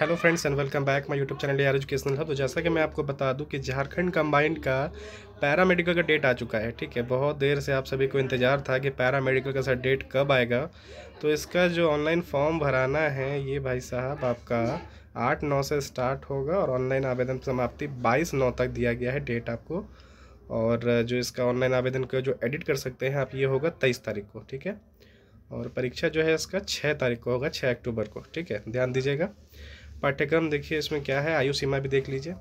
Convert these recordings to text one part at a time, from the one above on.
hello friends and welcome back my YouTube channel यार educational hub तो जैसा कि मैं आपको बता दूं कि झारखंड कंबाइंड का पैरामेडिकल का डेट आ चुका है ठीक है बहुत देर से आप सभी को इंतज़ार था कि पैरामेडिकल का सर डेट कब आएगा तो इसका जो ऑनलाइन फॉर्म भराना है ये भाई साहब आपका आठ नौ से स्टार्ट होगा और ऑनलाइन आवेदन समाप्ति बाईस नौ तक दिया गया है डेट आपको और जो इसका ऑनलाइन आवेदन का जो एडिट कर सकते हैं आप ये होगा तेईस तारीख को ठीक है और परीक्षा जो है इसका छः तारीख को होगा छः अक्टूबर को ठीक है ध्यान दीजिएगा पाठ्यक्रम देखिए इसमें क्या है आयु सीमा भी देख लीजिए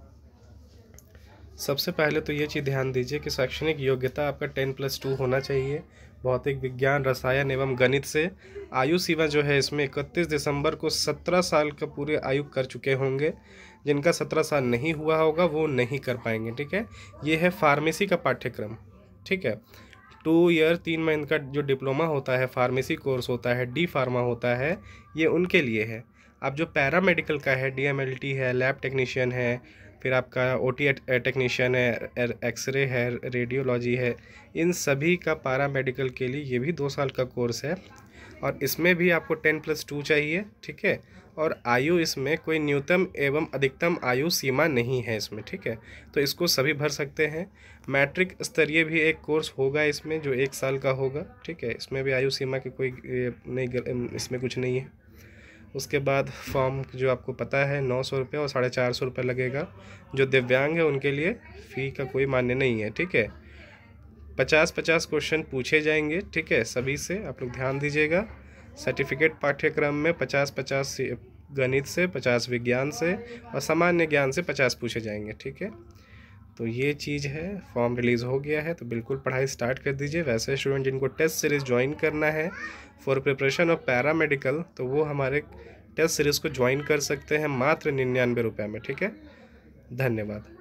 सबसे पहले तो ये चीज़ ध्यान दीजिए कि शैक्षणिक योग्यता आपका टेन प्लस टू होना चाहिए भौतिक विज्ञान रसायन एवं गणित से आयु सीमा जो है इसमें इकतीस दिसंबर को सत्रह साल का पूरे आयु कर चुके होंगे जिनका सत्रह साल नहीं हुआ होगा वो नहीं कर पाएंगे ठीक है ये है फार्मेसी का पाठ्यक्रम ठीक है टू ईयर तीन महीने का जो डिप्लोमा होता है फार्मेसी कोर्स होता है डी फार्मा होता है ये उनके लिए है आप जो पैरामेडिकल का है डी है लैब टेक्नीशियन है फिर आपका ओ टी टेक्नीशियन है एक्सरे है रेडियोलॉजी है इन सभी का पारा मेडिकल के लिए ये भी दो साल का कोर्स है और इसमें भी आपको टेन प्लस टू चाहिए ठीक है और आयु इसमें कोई न्यूनतम एवं अधिकतम आयु सीमा नहीं है इसमें ठीक है तो इसको सभी भर सकते हैं मैट्रिक स्तरीय भी एक कोर्स होगा इसमें जो एक साल का होगा ठीक है इसमें भी आयु सीमा की कोई नहीं इसमें कुछ नहीं है उसके बाद फॉर्म जो आपको पता है नौ सौ रुपये और साढ़े चार सौ रुपये लगेगा जो दिव्यांग है उनके लिए फ़ी का कोई मान्य नहीं है ठीक है पचास पचास क्वेश्चन पूछे जाएंगे ठीक है सभी से आप लोग ध्यान दीजिएगा सर्टिफिकेट पाठ्यक्रम में पचास पचास गणित से पचास विज्ञान से और सामान्य ज्ञान से पचास पूछे जाएंगे ठीक है तो ये चीज़ है फॉर्म रिलीज़ हो गया है तो बिल्कुल पढ़ाई स्टार्ट कर दीजिए वैसे स्टूडेंट जिनको टेस्ट सीरीज़ ज्वाइन करना है फॉर प्रिपरेशन ऑफ पैरामेडिकल तो वो हमारे टेस्ट सीरीज़ को ज्वाइन कर सकते हैं मात्र निन्यानवे रुपये में ठीक है धन्यवाद